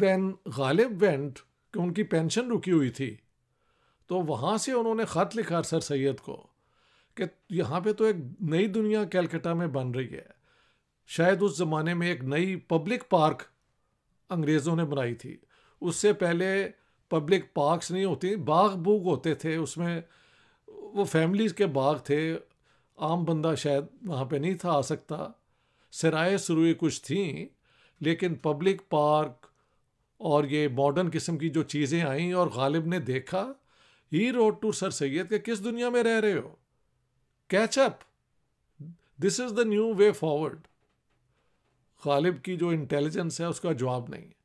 van Ghalib went कि उनकी pension रुकी हुई थी तो वहाँ से उन्होंने ख़त लिखा सर सैद को कि यहाँ पे तो एक नई दुनिया कैलकटा में बन रही है शायद उस ज़माने में एक नई पब्लिक पार्क अंग्रेज़ों ने बनाई थी उससे पहले पब्लिक पार्क्स नहीं होती बाग बूग होते थे उसमें वो फैमिलीज़ के बाग थे आम बंदा शायद वहाँ पे नहीं था आ सकता सराय सुरुई कुछ थी लेकिन पब्लिक पार्क और ये मॉडर्न किस्म की जो चीज़ें आईं और गालिब ने देखा ही रोड टू सर सैद के किस दुनिया में रह रहे हो catch up this is the new way forward Ghalib की जो इंटेलिजेंस है उसका जवाब नहीं है